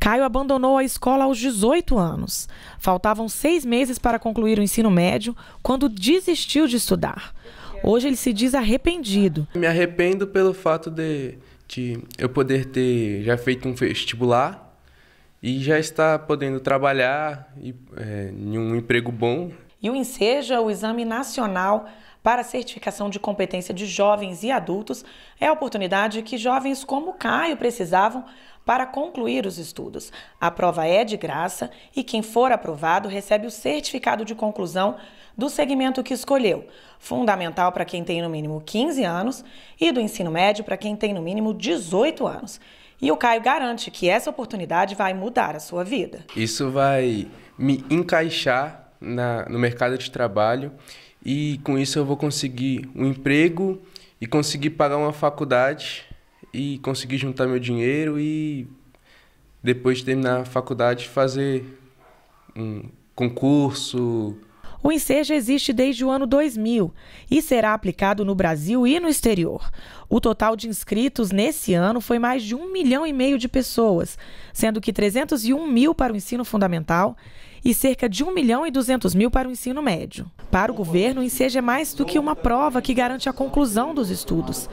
Caio abandonou a escola aos 18 anos. Faltavam seis meses para concluir o ensino médio quando desistiu de estudar. Hoje ele se diz arrependido. Me arrependo pelo fato de, de eu poder ter já feito um vestibular e já estar podendo trabalhar e, é, em um emprego bom e o Enseja, o Exame Nacional para Certificação de Competência de Jovens e Adultos, é a oportunidade que jovens como Caio precisavam para concluir os estudos. A prova é de graça e quem for aprovado recebe o certificado de conclusão do segmento que escolheu, fundamental para quem tem no mínimo 15 anos e do ensino médio para quem tem no mínimo 18 anos. E o Caio garante que essa oportunidade vai mudar a sua vida. Isso vai me encaixar na, no mercado de trabalho e com isso eu vou conseguir um emprego e conseguir pagar uma faculdade e conseguir juntar meu dinheiro e depois de terminar a faculdade fazer um concurso, o ensejo existe desde o ano 2000 e será aplicado no Brasil e no exterior. O total de inscritos nesse ano foi mais de um milhão e meio de pessoas, sendo que 301 mil para o ensino fundamental e cerca de 1 milhão e 200 mil para o ensino médio. Para o governo, o ensejo é mais do que uma prova que garante a conclusão dos estudos.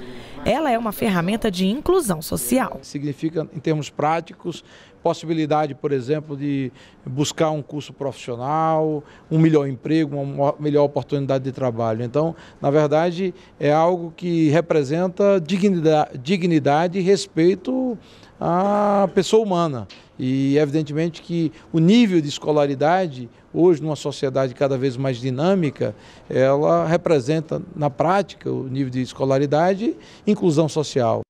Ela é uma ferramenta de inclusão social. Significa, em termos práticos, possibilidade, por exemplo, de buscar um curso profissional, um melhor emprego, uma melhor oportunidade de trabalho. Então, na verdade, é algo que representa dignidade, dignidade e respeito à pessoa humana. E evidentemente que o nível de escolaridade, hoje numa sociedade cada vez mais dinâmica, ela representa na prática o nível de escolaridade inclusão social.